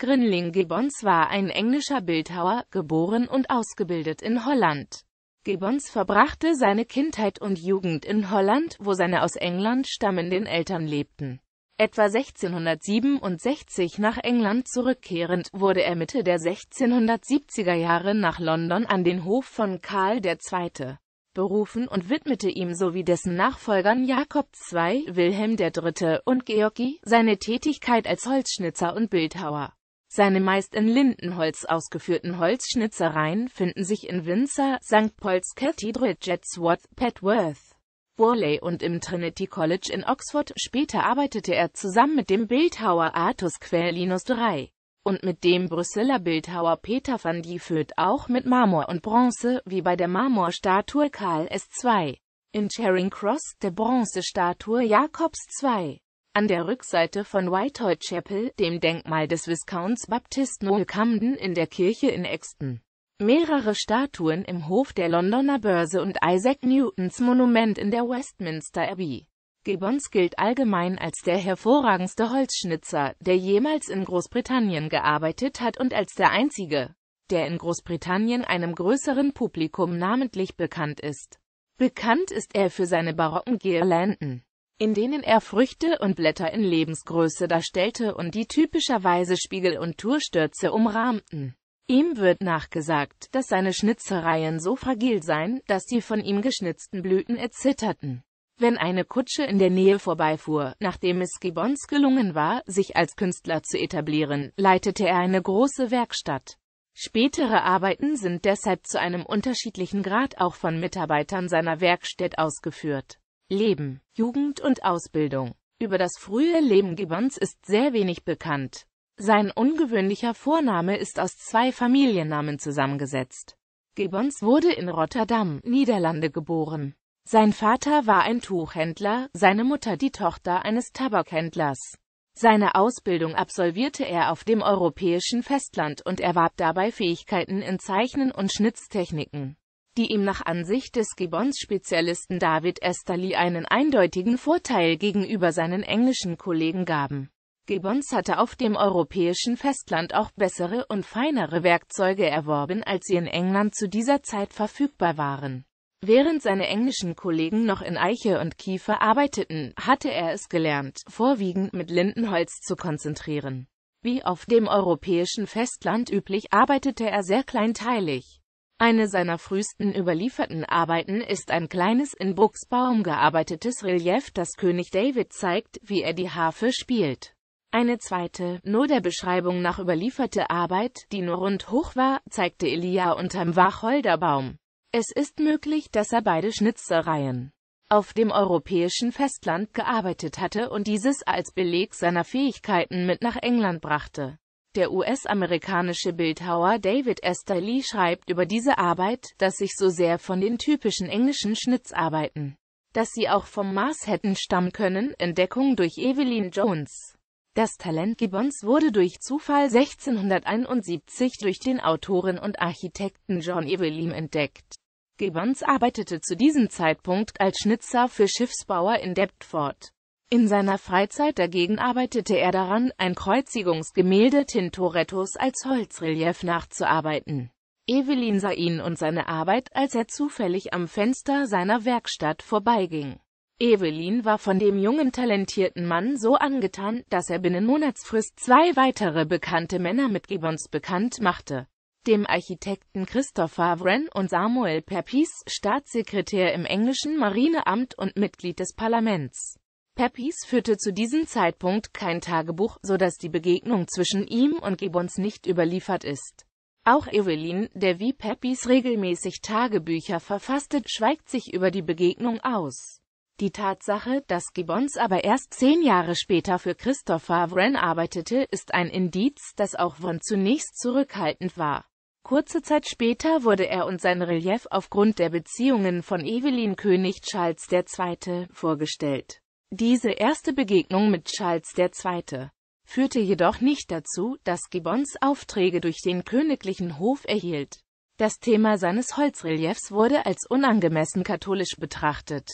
Grinling Gibbons war ein englischer Bildhauer, geboren und ausgebildet in Holland. Gibbons verbrachte seine Kindheit und Jugend in Holland, wo seine aus England stammenden Eltern lebten. Etwa 1667 nach England zurückkehrend, wurde er Mitte der 1670er Jahre nach London an den Hof von Karl II. berufen und widmete ihm sowie dessen Nachfolgern Jakob II., Wilhelm III. und Georgi seine Tätigkeit als Holzschnitzer und Bildhauer. Seine meist in Lindenholz ausgeführten Holzschnitzereien finden sich in Windsor, St. Paul's Cathedral, Chatsworth, Petworth, Worley und im Trinity College in Oxford. Später arbeitete er zusammen mit dem Bildhauer Artus Quellinus III und mit dem Brüsseler Bildhauer Peter van die auch mit Marmor und Bronze, wie bei der Marmorstatue Karl S. II. In Charing Cross, der Bronzestatue Jakobs II. An der Rückseite von Whitehall Chapel, dem Denkmal des Viscounts Baptist Noel Camden in der Kirche in Exton. Mehrere Statuen im Hof der Londoner Börse und Isaac Newtons Monument in der Westminster Abbey. Gibbons gilt allgemein als der hervorragendste Holzschnitzer, der jemals in Großbritannien gearbeitet hat und als der einzige, der in Großbritannien einem größeren Publikum namentlich bekannt ist. Bekannt ist er für seine barocken Girlanden in denen er Früchte und Blätter in Lebensgröße darstellte und die typischerweise Spiegel- und Tourstürze umrahmten. Ihm wird nachgesagt, dass seine Schnitzereien so fragil seien, dass die von ihm geschnitzten Blüten erzitterten. Wenn eine Kutsche in der Nähe vorbeifuhr, nachdem es Gibbons gelungen war, sich als Künstler zu etablieren, leitete er eine große Werkstatt. Spätere Arbeiten sind deshalb zu einem unterschiedlichen Grad auch von Mitarbeitern seiner Werkstatt ausgeführt. Leben, Jugend und Ausbildung. Über das frühe Leben Gibbons ist sehr wenig bekannt. Sein ungewöhnlicher Vorname ist aus zwei Familiennamen zusammengesetzt. Gibbons wurde in Rotterdam, Niederlande geboren. Sein Vater war ein Tuchhändler, seine Mutter die Tochter eines Tabakhändlers. Seine Ausbildung absolvierte er auf dem europäischen Festland und erwarb dabei Fähigkeiten in Zeichnen und Schnitztechniken die ihm nach Ansicht des Gibbons-Spezialisten David Estali einen eindeutigen Vorteil gegenüber seinen englischen Kollegen gaben. Gibbons hatte auf dem europäischen Festland auch bessere und feinere Werkzeuge erworben, als sie in England zu dieser Zeit verfügbar waren. Während seine englischen Kollegen noch in Eiche und Kiefer arbeiteten, hatte er es gelernt, vorwiegend mit Lindenholz zu konzentrieren. Wie auf dem europäischen Festland üblich arbeitete er sehr kleinteilig. Eine seiner frühesten überlieferten Arbeiten ist ein kleines in Buchsbaum gearbeitetes Relief, das König David zeigt, wie er die Harfe spielt. Eine zweite, nur der Beschreibung nach überlieferte Arbeit, die nur rund hoch war, zeigte Elia unterm Wacholderbaum. Es ist möglich, dass er beide Schnitzereien auf dem europäischen Festland gearbeitet hatte und dieses als Beleg seiner Fähigkeiten mit nach England brachte. Der US-amerikanische Bildhauer David Esther schreibt über diese Arbeit, dass sich so sehr von den typischen englischen Schnitzarbeiten, dass sie auch vom Mars hätten stammen können, Entdeckung durch Evelyn Jones. Das Talent Gibbons wurde durch Zufall 1671 durch den Autoren und Architekten John Evelyn entdeckt. Gibbons arbeitete zu diesem Zeitpunkt als Schnitzer für Schiffsbauer in Deptford. In seiner Freizeit dagegen arbeitete er daran, ein Kreuzigungsgemälde Tintorettos als Holzrelief nachzuarbeiten. Evelyn sah ihn und seine Arbeit, als er zufällig am Fenster seiner Werkstatt vorbeiging. Evelyn war von dem jungen talentierten Mann so angetan, dass er binnen Monatsfrist zwei weitere bekannte Männer mit Gibbons bekannt machte. Dem Architekten Christopher Wren und Samuel Pepys, Staatssekretär im englischen Marineamt und Mitglied des Parlaments. Pepys führte zu diesem Zeitpunkt kein Tagebuch, so dass die Begegnung zwischen ihm und Gibbons nicht überliefert ist. Auch Evelyn, der wie Pepys regelmäßig Tagebücher verfasste, schweigt sich über die Begegnung aus. Die Tatsache, dass Gibbons aber erst zehn Jahre später für Christopher Wren arbeitete, ist ein Indiz, dass auch Wren zunächst zurückhaltend war. Kurze Zeit später wurde er und sein Relief aufgrund der Beziehungen von Evelyn König Charles II. vorgestellt. Diese erste Begegnung mit Charles II. führte jedoch nicht dazu, dass Gibbons Aufträge durch den königlichen Hof erhielt. Das Thema seines Holzreliefs wurde als unangemessen katholisch betrachtet.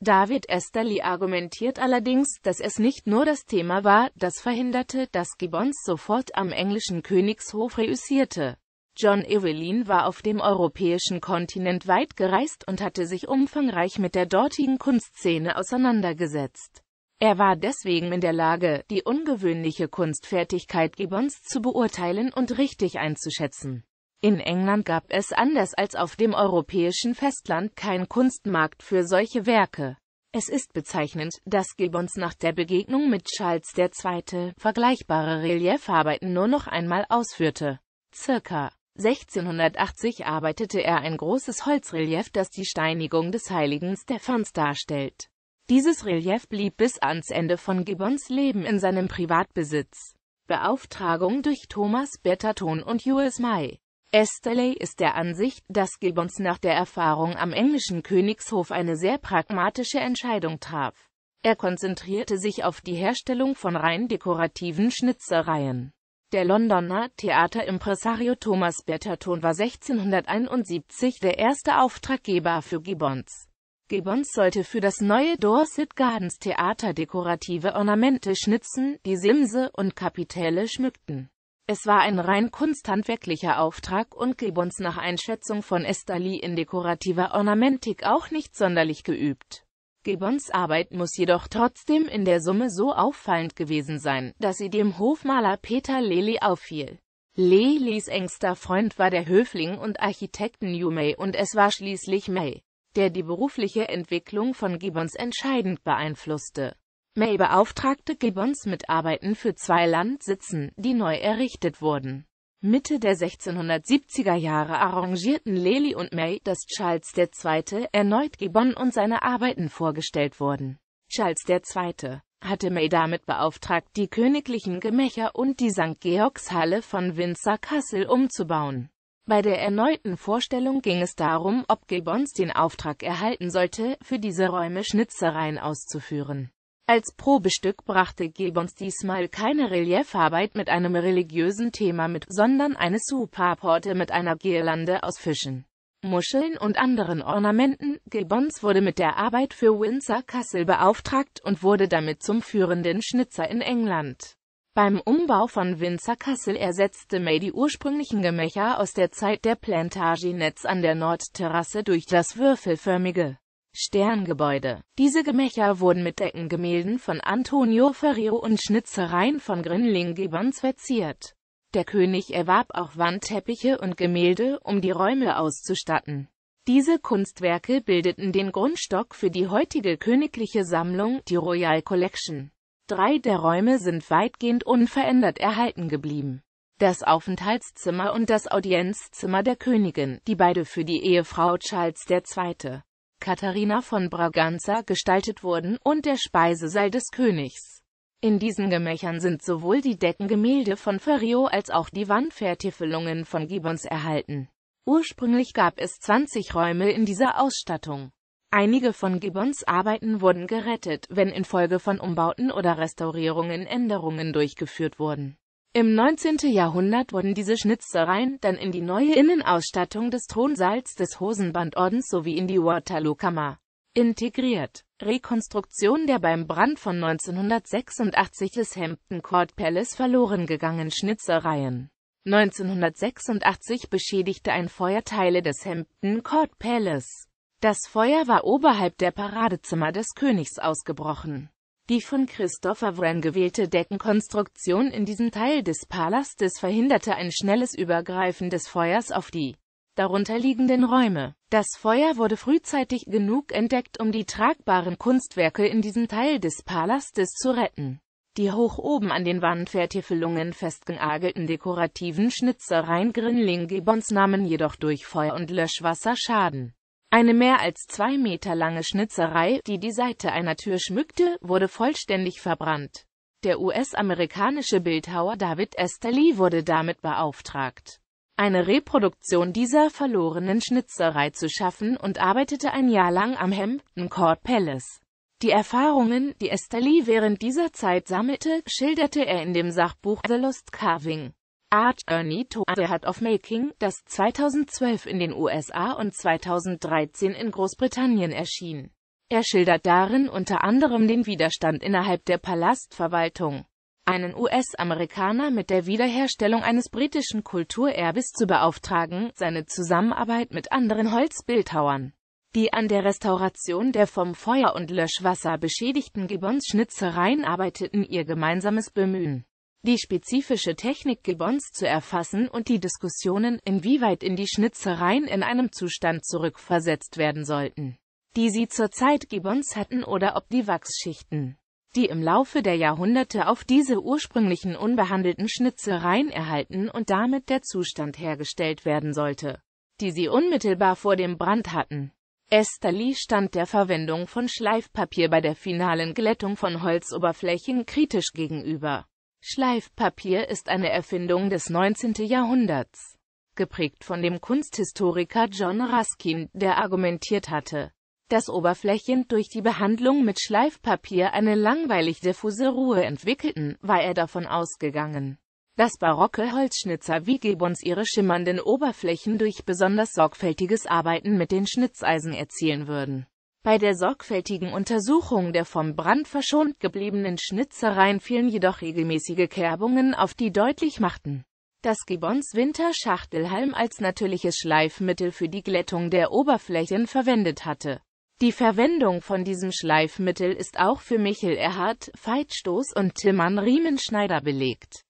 David Esterly argumentiert allerdings, dass es nicht nur das Thema war, das verhinderte, dass Gibbons sofort am englischen Königshof reüssierte. John Evelyn war auf dem europäischen Kontinent weit gereist und hatte sich umfangreich mit der dortigen Kunstszene auseinandergesetzt. Er war deswegen in der Lage, die ungewöhnliche Kunstfertigkeit Gibbons zu beurteilen und richtig einzuschätzen. In England gab es anders als auf dem europäischen Festland keinen Kunstmarkt für solche Werke. Es ist bezeichnend, dass Gibbons nach der Begegnung mit Charles II. vergleichbare Reliefarbeiten nur noch einmal ausführte. Circa 1680 arbeitete er ein großes Holzrelief, das die Steinigung des heiligen Stephans darstellt. Dieses Relief blieb bis ans Ende von Gibbons Leben in seinem Privatbesitz. Beauftragung durch Thomas Betterton und Jules May. Esteley ist der Ansicht, dass Gibbons nach der Erfahrung am englischen Königshof eine sehr pragmatische Entscheidung traf. Er konzentrierte sich auf die Herstellung von rein dekorativen Schnitzereien. Der Londoner Theaterimpresario Thomas Betterton war 1671 der erste Auftraggeber für Gibbons. Gibbons sollte für das neue Dorset Gardens Theater dekorative Ornamente schnitzen, die Simse und Kapitelle schmückten. Es war ein rein kunsthandwerklicher Auftrag und Gibbons nach Einschätzung von Esther Lee in dekorativer Ornamentik auch nicht sonderlich geübt. Gibbons Arbeit muss jedoch trotzdem in der Summe so auffallend gewesen sein, dass sie dem Hofmaler Peter Lely auffiel. Lelys engster Freund war der Höfling und Architekten Hugh May und es war schließlich May, der die berufliche Entwicklung von Gibbons entscheidend beeinflusste. May beauftragte Gibbons mit Arbeiten für zwei Landsitzen, die neu errichtet wurden. Mitte der 1670er Jahre arrangierten Lely und May, dass Charles II. erneut Gibbon und seine Arbeiten vorgestellt wurden. Charles II. hatte May damit beauftragt, die königlichen Gemächer und die St. Georgshalle von Windsor Castle umzubauen. Bei der erneuten Vorstellung ging es darum, ob Gibbons den Auftrag erhalten sollte, für diese Räume Schnitzereien auszuführen. Als Probestück brachte Gibbons diesmal keine Reliefarbeit mit einem religiösen Thema mit, sondern eine Superporte mit einer Girlande aus Fischen, Muscheln und anderen Ornamenten. Gibbons wurde mit der Arbeit für Windsor Castle beauftragt und wurde damit zum führenden Schnitzer in England. Beim Umbau von Windsor Castle ersetzte May die ursprünglichen Gemächer aus der Zeit der Plantagenetz an der Nordterrasse durch das würfelförmige Sterngebäude. Diese Gemächer wurden mit Deckengemälden von Antonio Ferrero und Schnitzereien von Grinling Gibbons verziert. Der König erwarb auch Wandteppiche und Gemälde, um die Räume auszustatten. Diese Kunstwerke bildeten den Grundstock für die heutige königliche Sammlung, die Royal Collection. Drei der Räume sind weitgehend unverändert erhalten geblieben. Das Aufenthaltszimmer und das Audienzzimmer der Königin, die beide für die Ehefrau Charles II Katharina von Braganza gestaltet wurden, und der Speisesaal des Königs. In diesen Gemächern sind sowohl die Deckengemälde von Ferrio als auch die Wandvertiefelungen von Gibbons erhalten. Ursprünglich gab es 20 Räume in dieser Ausstattung. Einige von Gibbons Arbeiten wurden gerettet, wenn infolge von Umbauten oder Restaurierungen Änderungen durchgeführt wurden. Im 19. Jahrhundert wurden diese Schnitzereien dann in die neue Innenausstattung des Thronsaals des Hosenbandordens sowie in die Waterloo-Kammer integriert. Rekonstruktion der beim Brand von 1986 des Hampton Court Palace verloren gegangenen Schnitzereien. 1986 beschädigte ein Feuer Teile des Hampton Court Palace. Das Feuer war oberhalb der Paradezimmer des Königs ausgebrochen. Die von Christopher Wren gewählte Deckenkonstruktion in diesem Teil des Palastes verhinderte ein schnelles Übergreifen des Feuers auf die darunterliegenden Räume. Das Feuer wurde frühzeitig genug entdeckt, um die tragbaren Kunstwerke in diesem Teil des Palastes zu retten. Die hoch oben an den Wandvertiefelungen festgenagelten dekorativen Schnitzereien Grinling-Gibbons nahmen jedoch durch Feuer und Löschwasser Schaden. Eine mehr als zwei Meter lange Schnitzerei, die die Seite einer Tür schmückte, wurde vollständig verbrannt. Der US-amerikanische Bildhauer David Esterly wurde damit beauftragt, eine Reproduktion dieser verlorenen Schnitzerei zu schaffen und arbeitete ein Jahr lang am Hampton Court Palace. Die Erfahrungen, die Esterly während dieser Zeit sammelte, schilderte er in dem Sachbuch The Lost Carving. Arch Ernie Toade hat auf Making, das 2012 in den USA und 2013 in Großbritannien erschien. Er schildert darin unter anderem den Widerstand innerhalb der Palastverwaltung, einen US-Amerikaner mit der Wiederherstellung eines britischen Kulturerbes zu beauftragen, seine Zusammenarbeit mit anderen Holzbildhauern, die an der Restauration der vom Feuer und Löschwasser beschädigten Gibbons-Schnitzereien arbeiteten, ihr gemeinsames Bemühen die spezifische Technik Gibbons zu erfassen und die Diskussionen, inwieweit in die Schnitzereien in einem Zustand zurückversetzt werden sollten, die sie zur Zeit Gibbons hatten oder ob die Wachsschichten, die im Laufe der Jahrhunderte auf diese ursprünglichen unbehandelten Schnitzereien erhalten und damit der Zustand hergestellt werden sollte, die sie unmittelbar vor dem Brand hatten. Esther Lee stand der Verwendung von Schleifpapier bei der finalen Glättung von Holzoberflächen kritisch gegenüber. Schleifpapier ist eine Erfindung des 19. Jahrhunderts, geprägt von dem Kunsthistoriker John Ruskin, der argumentiert hatte, dass Oberflächen durch die Behandlung mit Schleifpapier eine langweilig diffuse Ruhe entwickelten, war er davon ausgegangen, dass barocke Holzschnitzer wie Gibbons ihre schimmernden Oberflächen durch besonders sorgfältiges Arbeiten mit den Schnitzeisen erzielen würden bei der sorgfältigen Untersuchung der vom Brand verschont gebliebenen Schnitzereien fielen jedoch regelmäßige Kerbungen auf, die deutlich machten, dass Gibbons Winterschachtelhalm als natürliches Schleifmittel für die Glättung der Oberflächen verwendet hatte. Die Verwendung von diesem Schleifmittel ist auch für Michel Erhard, Veitstoß und Timmern Riemenschneider belegt